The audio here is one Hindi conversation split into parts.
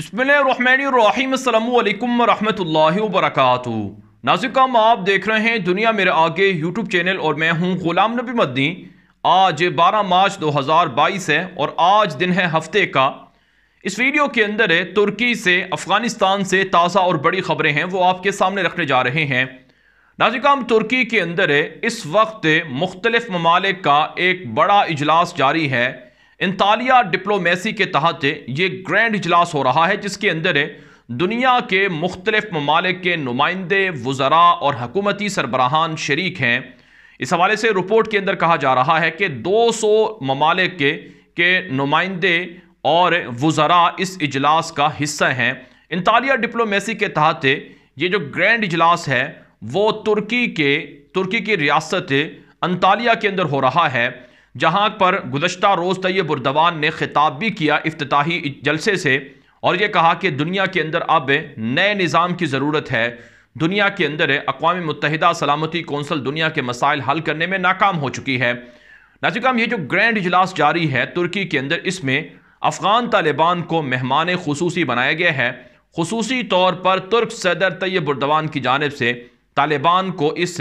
बसमिलकुम वरहमल वरक नाजिकम आप देख रहे हैं दुनिया मेरे आगे यूट्यूब चैनल और मैं हूं गुलाम नबी मदनी आज 12 मार्च 2022 है और आज दिन है हफ्ते का इस वीडियो के अंदर है तुर्की से अफ़गानिस्तान से ताज़ा और बड़ी खबरें हैं वो आपके सामने रखने जा रहे हैं नाजिकाम तुर्की के अंदर है इस वक्त मुख्तलिफ़ ममालिक का एक बड़ा इजलास जारी है इंतालिया डिप्लोमेसी के तहत ये ग्रैंड इजलास हो रहा है जिसके अंदर दुनिया के मुख्तलिफ ममालिक के नुमाइंदे वज़रा और हकूमती सरबराहान शरीक हैं इस हवाले से रिपोर्ट के अंदर कहा जा रहा है कि दो सौ ममालिक के, के नुमाइंदे और वज़रा इस इजलास का हिस्सा हैं इंतालिया डिप्लोमेसी के तहत ये जो ग्रैंड इजलास है वो तुर्की के तुर्की की रियासत अंतालिया के अंदर हो रहा है जहां पर गुजशत रोज़ तैयब उर्दवान ने खिताब भी किया अफ्ती जलसे से और यह कहा कि दुनिया के अंदर अब नए निज़ाम की ज़रूरत है दुनिया के अंदर अकवा मुतहदा सलामती कौंसल दुनिया के मसाइल हल करने में नाकाम हो चुकी है नाजिकाम ये जो ग्रैंड इजलास जारी है तुर्की के अंदर इसमें अफ़गान तालिबान को मेहमान खसूसी बनाया गया है खसूसी तौर पर तुर्क सदर तैयब उर्दवान की जानब से तालिबान को इस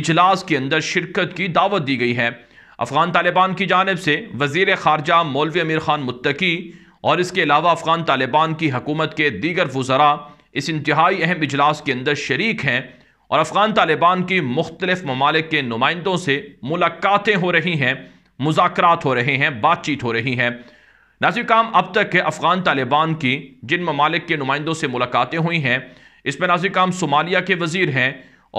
इजलास के अंदर शिरकत की दावत दी गई है अफ़गान तालिबान की जानब से वजीर ख़ारजा मौलवी अमीर ख़ान मुत्तकी और इसके अलावा अफ़गान तालिबान की हकूमत के दीगर वज़रा इस इंतहाई अहम इजलास के अंदर शरीक हैं और अफ़गान तालिबान की मुख्तलिफ ममालिक के नुमाइंदों से मुलाकातें हो रही हैं मुजाकर हो रहे हैं बातचीत हो रही हैं नाजिर काम अब तक के अफ़गान तालिबान की जिन ममालिक के नुमाइंदों से मुलाकातें हुई हैं इसमें नाजिर काम सोमालिया के वजीर हैं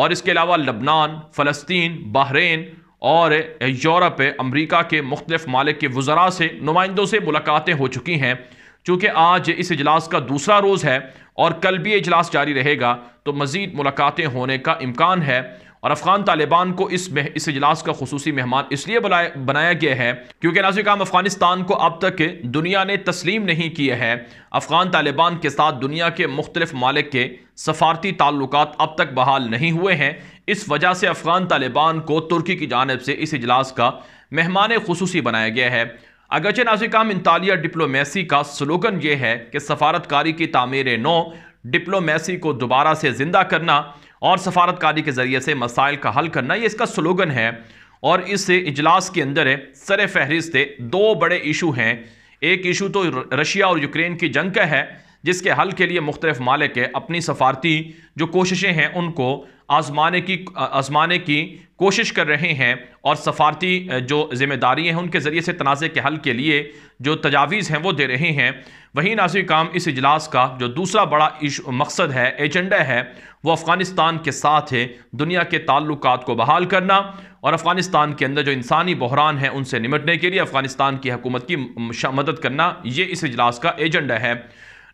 और इसके अलावा लबनान फ़लस्तीन बहरीन और यूरोप अमरीका के मुख्तफ मालिक के वज़रा से नुमाइंदों से मुलाकातें हो चुकी हैं चूँकि आज इस अजलास का दूसरा रोज़ है और कल भी इजलास जारी रहेगा तो मज़ीद मुलाकातें होने का इम्कान है और अफगान तालिबान को इस इस इजलास का खसूसी मेहमान इसलिए बनाया गया है क्योंकि नाजी काम अफगानिस्तान को अब तक दुनिया ने तस्लीम नहीं किया है अफगान तालिबान के साथ दुनिया के मुख्तलिफ मालिक के सफारती ताल्लुक अब तक बहाल नहीं हुए हैं इस वजह से अफगान तालिबान को तुर्की की जानब से इस इजलास का मेहमान खसूसी बनाया गया है अगरचे नाजिकाम इंतालिया डिप्लोमेसी का स्लोगन ये है कि सफारतकारी की तमीर नौ डिप्लोमेसी को दोबारा से ज़िंदा करना और सफारतकारी के ज़रिए से मसाइल का हल करना ये इसका स्लोगन है और इस इजलास के अंदर सर फहरिस्त दो बड़े इशू हैं एक इशू तो रशिया और यूक्रेन की जंग का है जिसके हल के लिए मुख्तलिफ मालिक अपनी सफारती जो कोशिशें हैं उनको आजमाने की आजमाने की कोशिश कर रहे हैं और सफारती जो ज़िम्मेदारियाँ हैं उनके ज़रिए से तनाज़े के हल के लिए जो तजावीज़ हैं वो दे रहे हैं वहीं नाजी काम इस इजलास का जो दूसरा बड़ा मकसद है एजेंडा है वो अफ़गानिस्तान के साथ है दुनिया के ताल्लुक को बहाल करना और अफ़गानिस्तान के अंदर जो इंसानी बहरान है उनसे निमटने के लिए अफ़गानिस्तान की हकूमत की मदद करना ये इस इजलास का एजेंडा है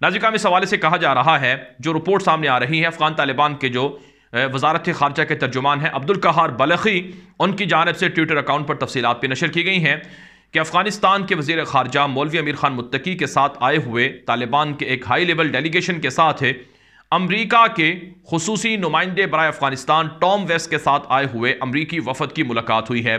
में इस हवाले से कहा जा रहा है जो रिपोर्ट सामने आ रही है अफगान तालिबान के जो वजारत खारजा के तर्जुमान हैं अब्दुल कहार बलखी उनकी जानब से ट्विटर अकाउंट पर तफसीत पर नशर की गई हैं कि अफगानिस्तान के वजीर खारजा मौलवी अमीर खान मुत्तकी के साथ आए हुए तालिबान के एक हाई लेवल डेलीगेशन के साथ अमरीका के खसूसी नुमाइंदे बरए अफगानिस्तान टॉम वेस्ट के साथ आए हुए अमरीकी वफद की मुलाकात हुई है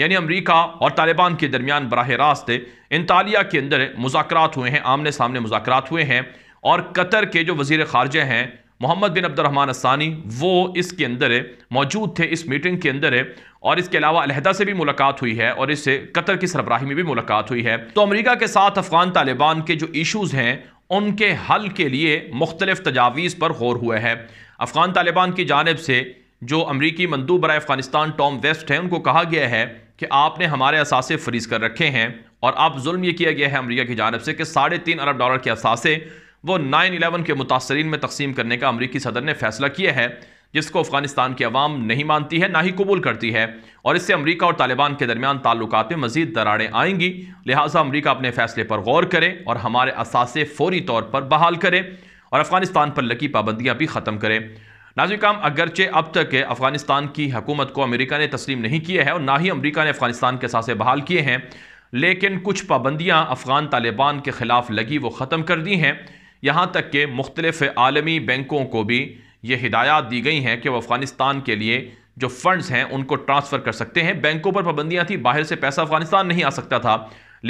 यानी अमरीका और तालिबान के दरमियान बरह रास्त इंतालिया के अंदर मुजाकर हुए हैं आमने सामने मुजाकर हुए हैं और कतर के जो वजीर खारजा हैं मोहम्मद बिन अब्दुलरहमान अस्सानी वो इसके अंदर मौजूद थे इस मीटिंग के अंदर और इसके अलावा अलहदा से भी मुलाकात हुई है और इससे कतर की सरबराही में भी मुलाकात हुई है तो अमरीका के साथ अफगान तालिबान के जो इशूज़ हैं उनके हल के लिए मुख्तलिफ तजावीज़ पर गौर हुआ है अफगान तालिबान की जानब से जो अमरीकी मंदू बरए अफ़गानिस्तान टॉम वेस्ट हैं उनको कहा गया है कि आपने हमारे असासे फ्रीज कर रखे हैं और आप जुल्म ये किया गया है अमरीका की जानब से कि साढ़े तीन अरब डॉलर के असासे वो नाइन इलेवन के मुतासरीन में तकसीम करने का अमरीकी सदर ने फैसला किया है जिसको अफगानिस्तान की आवाम नहीं मानती है ना ही कबूल करती है और इससे अमरीका और तालिबान के दरमियान ताल्लुक में मजीद दराड़ें आएंगी लिहाजा अमरीका अपने फैसले पर गौर करें और हमारे असासे फौरी तौर पर बहाल करें और अफगानिस्तान पर लगी पाबंदियाँ भी ख़त्म करें नाजिकाम काम अगरचे अब तक अफगानिस्तान की हकूमत को अमेरिका ने तस्लीम नहीं किया है और ना ही अमेरिका ने अफगानिस्तान के सासे बहाल किए हैं लेकिन कुछ पाबंदियाँ अफगान तालिबान के ख़िलाफ़ लगी वो ख़त्म कर दी हैं यहाँ तक कि मुख्तलिफ आलमी बैंकों को भी ये हिदायत दी गई हैं कि वह अफ़गानिस्तान के लिए जो फ़ंड्स हैं उनको ट्रांसफ़र कर सकते हैं बैंकों पर पाबंदियाँ थी बाहर से पैसा अफगानिस्तान नहीं आ सकता था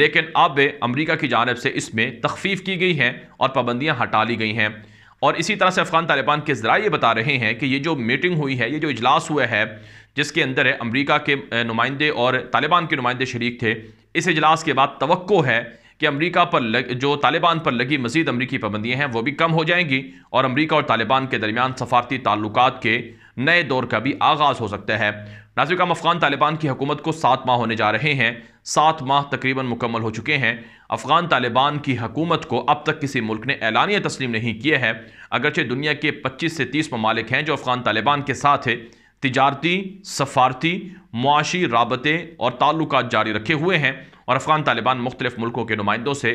लेकिन अब अमरीका की जानब से इसमें तखफीफ़ की गई है और पाबंदियाँ हटा ली गई हैं और इसी तरह से अफगान तालिबान के ज़रा ये बता रहे हैं कि ये जो मीटिंग हुई है ये जो इजलास हुआ है जिसके अंदर है अमरीका के नुमाइंदे और तालिबान के नुमाइंदे शरीक थे इस इजलास के बाद तो है कि अमरीका पर लग, जो तालिबान पर लगी मजीद अमरीकी पाबंदियाँ हैं वो भी कम हो जाएंगी और अमरीका और तालिबान के दरमियान सफारती ताल्लुक के नए दौर का भी आगाज हो सकता है काम अफगान तालिबान की हुकूमत को सात माह होने जा रहे हैं सात माह तकरीबन मुकम्मल हो चुके हैं अफगान तालिबान की हकूमत को अब तक किसी मुल्क ने ऐलानिया तस्लीम नहीं किया है अगरचे दुनिया के पच्चीस से तीस ममालिक हैं जो अफगान तालिबान के साथ है तजारती सफारती मुआशी रबते और ताल्लुक जारी रखे हुए हैं और अफगान तालिबान मुख्तलिफ मुल्कों के नुमाइंदों से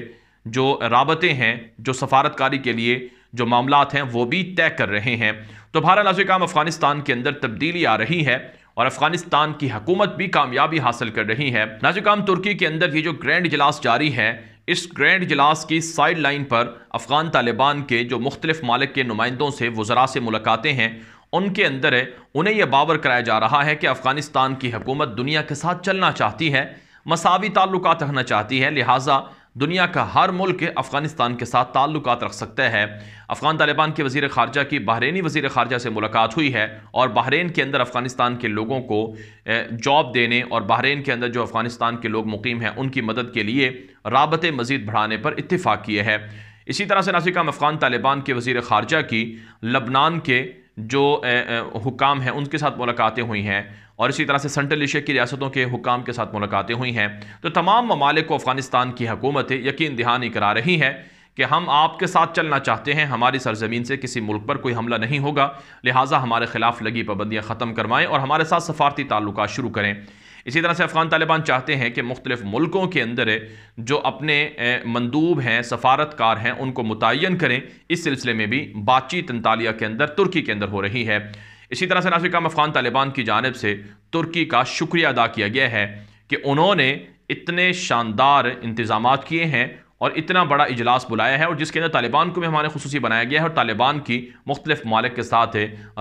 जो रबते हैं जो सफारतकारी के लिए जो मामला हैं वो भी तय कर रहे हैं तो भारत अजय काम अफगानिस्तान के अंदर तब्दीली आ रही है और अफगानिस्तान की हकूमत भी कामयाबी हासिल कर रही है नाजुकाम तुर्की के अंदर ये जो ग्रैंड इजलास जारी है इस ग्रैंड इजलास की साइड लाइन पर अफगान तालिबान के जो मुख्तलिफ मालिक के नुमाइंदों से वजरा से मुलाकातें हैं उनके अंदर है उन्हें यह बावर कराया जा रहा है कि अफगानिस्तान की हकूमत दुनिया के साथ चलना चाहती है मसावी ताल्लुक रखना चाहती है लिहाजा दुनिया का हर मुल्क अफगानिस्तान के साथ ताल्लुक रख सकता है अफगान तालिबान के वजीर खारजा की बहरीनी वजीर खारजा से मुलाकात हुई है और बहरीन के अंदर अफगानिस्तान के लोगों को जॉब देने और बहरीन के अंदर जो अफगानिस्तान के लोग मुकीम हैं उनकी मदद के लिए रबते मजीद बढ़ाने पर इतफाक़ किए हैं इसी तरह से नासिक हम अफगान तालिबान के वजीर खारजा की लबनान के जो हुकाम हैं उनके साथ मुलाकातें हुई हैं और इसी तरह से सेंट्रल एशिया की रियासतों के हुकाम के साथ मुलाकातें हुई हैं तो तमाम ममालिक को अफगानिस्तान की हकूमतें यकीन दहानी करा रही हैं कि हम आपके साथ चलना चाहते हैं हमारी सरजमीन से किसी मुल्क पर कोई हमला नहीं होगा लिहाजा हमारे खिलाफ लगी पाबंदियाँ ख़त्म करवाएं और हमारे साथ सफारती ताल्लुक शुरू करें इसी तरह से अफ़गान तालिबान चाहते हैं कि मुख्तलिफ़ मुल्कों के अंदर जो अपने मंदूब हैं सफारतकार हैं उनको मुतन करें इस सिलसिले में भी बातचीत अंतालिया के अंदर तुर्की के अंदर हो रही है इसी तरह से नाजिक अफगान तालिबान की जानब से तुर्की का शुक्रिया अदा किया गया है कि उन्होंने इतने शानदार इंतज़ाम किए हैं और इतना बड़ा इजलास बुलाया है और जिसके अंदर तालिबान को भी हमारे खसूसी बनाया गया है और तालिबान की मुख्तलिफ मालिक के साथ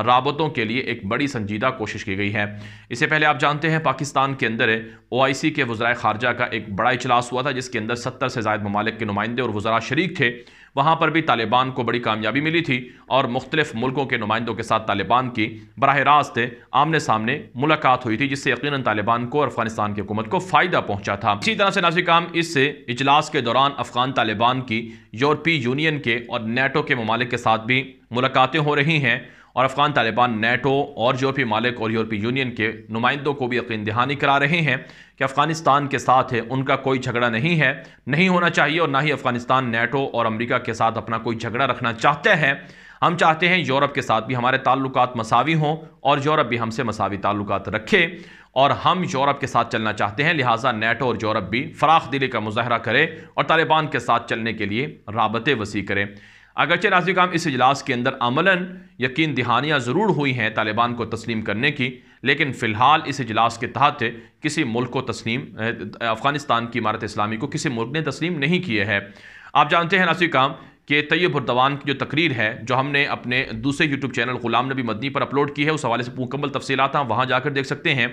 रबतों के लिए एक बड़ी संजीदा कोशिश की गई है इससे पहले आप जानते हैं पाकिस्तान के अंदर ओ आई सी के वज़रा खारजा का एक बड़ा इजलास हुआ था जिसके अंदर सत्तर से ज़ायद ममालिक के नुमाइंदे और वजरा शरीक थे वहाँ पर भी तालिबान को बड़ी कामयाबी मिली थी और मुख्तलिफ मुल्कों के नुमाइंदों के साथ तालिबान की बरह रास्त आमने सामने मुलाकात हुई थी जिससे यकीन तालिबान को और अफगानिस्तान की हुकूमत को फ़ायदा पहुँचा था इसी तरह से नाजी काम इस इजलास के दौरान अफगान तालिबान की यूरोपीय यूनियन के और नेटो के ममालिक के साथ भी मुलाकातें हो रही हैं और अफगान तालिबान नेटो और यूरोपीय मालिक और यूरोपीय यूनियन के नुमाइंदों को भी यकीन दहानी करा रहे हैं कि अफगानिस्तान के साथ है उनका कोई झगड़ा नहीं है नहीं होना चाहिए और ना ही अफगानिस्तान नेटो और अमरीका के साथ अपना कोई झगड़ा रखना चाहते हैं हम चाहते हैं यूरोप के साथ भी हमारे ताल्लुक मसावी हों और यूरोप भी हमसे मसावी ताल्लुक रखे और हम यूरोप के साथ चलना चाहते हैं लिहाजा नेटो और यूरोप भी फराख दिली का मुजाहरा करें और तालिबान के साथ चलने के लिए रबते वसी करें अगरचे नाजिक इस इजलास के अंदर अमलन यकीन दहानियाँ ज़रूर हुई हैं तालिबान को तस्लीम करने की लेकिन फ़िलहाल इस इजलास के तहत किसी मुल्क को तस्लीम अफ़गानिस्तान की इमारत इस्लामी को किसी मुल्क ने तस्लीम नहीं किए हैं आप जानते हैं नाजिक काम कि तैयब उर्दवान की जो तकरीर है जो हमने अपने दूसरे यूट्यूब चैनल गुलाम नबी मदनी पर अपलोड की है उस हवाले से मुकम्मल तफसीत हम वहाँ जाकर देख सकते हैं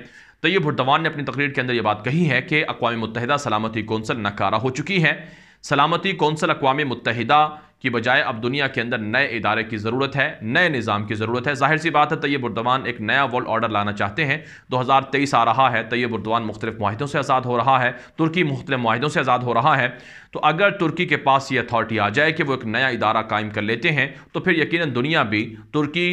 तैयब उर्दवान ने अपनी तकरीर के अंदर ये बात कही है कि अकवा मुतहदा सलामती कौंसल नकारा हो चुकी है सलामती कौंसल अकवा मुतहदा की बजाय अब दुनिया के अंदर नए इदारे की ज़रूरत है नए निज़ाम की ज़रूरत है जाहिर सी बात है तैयब उर्दवान एक नया वर्ल्ड ऑर्डर लाना चाहते हैं दो हज़ार तेईस आ रहा है तैयब उर्दवान मुख्तलिफ माहों से आज़ाद हो रहा है तुर्की मुख्तलि माहों से आज़ाद हो रहा है तो अगर तुर्की के पास ये अथॉरिटी आ जाए कि वो एक नया इदारा कायम कर लेते हैं तो फिर यकीन दुनिया भी तुर्की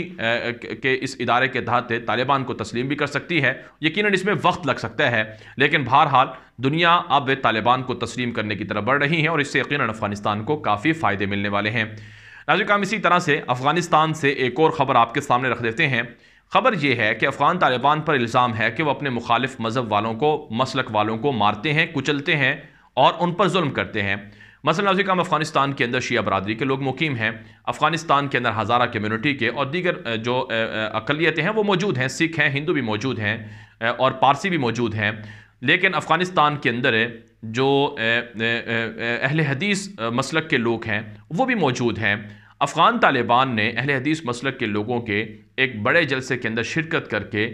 के इस इदारे के तहत तालिबान को तस्लीम भी कर सकती है यकीन इसमें वक्त लग सकता है लेकिन बहरहाल दुनिया अब तालिबान को तस्लीम करने की तरफ बढ़ रही है और इससे यकीन अफगानिस्तान को काफ़ी फ़ायदे मिलने वाले हैं नाजो काम इसी तरह से अफगानिस्तान से एक और ख़बर आपके सामने रख देते हैं खबर यह है कि अफ़गान तालिबान पर इल्ज़ाम है कि वह अपने मुखालिफ मज़हब वालों को मसलक वालों को मारते हैं कुचलते हैं और उन पर जुल्म करते हैं मसल नाजी काम अफगानिस्तान के अंदर शिया बरदरी के लोग मुकीम हैं अफगानिस्तान के अंदर हज़ारा कम्यूनिटी के और दीगर जो अकलीतें हैं वो मौजूद हैं सिख हैं हिंदू भी मौजूद हैं और पारसी भी मौजूद हैं लेकिन अफ़गानिस्तान के अंदर जो अहल हदीस मसलक के लोग हैं वो भी मौजूद हैं अफ़गान तालिबान ने अहल हदीस मसलक के लोगों के एक बड़े जलसे के अंदर शिरकत करके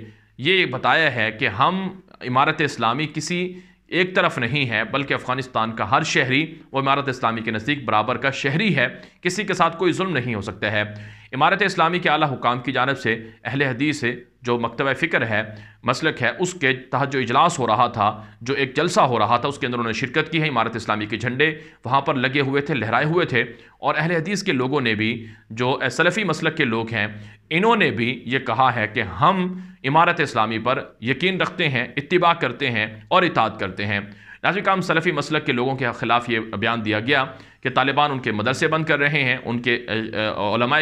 ये बताया है कि हम इमारत इस्लामी किसी एक तरफ नहीं है बल्कि अफ़गानिस्तान का हर शहरी वो इमारत इस्लामी के नज़दीक बराबर का शहरी है किसी के साथ कोई जुल्म नहीं हो सकता है इमारत इस्लामी के अली हुकाम की जानब से अहल हदीस है जो मकतब फ़िक्र है मसलक है उसके तहत जो इजलास हो रहा था जो एक जलसा हो रहा था उसके अंदर उन्होंने शिरकत की है इमारत इस्लामी के झंडे वहाँ पर लगे हुए थे लहराए हुए थे और अहल हदीस के लोगों ने भी जो सलफ़ी मसलक के लोग हैं इन्होंने भी ये कहा है कि हम इमारत इस्लामी पर यकीन रखते हैं इतबा करते हैं और इतात करते हैं नाजिक काम सलफ़ी मसलक के लोगों के ख़िलाफ़ ये बयान दिया गया कि तालिबान उनके मदरसे बंद कर रहे हैं उनके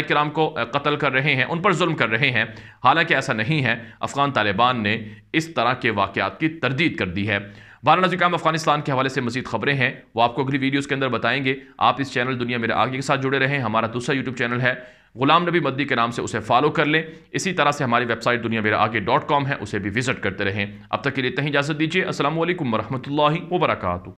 कराम को कत्ल कर रहे हैं उन पर जुल्म कर रहे हैं हालांकि ऐसा नहीं है अफ़गान तालिबान ने इस तरह के वाक़ की तरदीद कर दी है बहरहाल काम अफगानिस्तान के हवाले से मजीद खबरें हैं वो आपको अगली वीडियोज़ के अंदर बताएंगे आप इस चैनल दुनिया मेरे आगे के साथ जुड़े रहें हमारा दूसरा यूट्यूब चैनल है गुलाम नबी मद्दी के नाम से उसे फॉलो कर लें इसी तरह से हमारी वेबसाइट दुनिया मेरा आगे डॉट कॉम है उसे भी विजिट करते रहें अब तक के लिए इतना ही इजाज़त दीजिए असल वरहमल वर्का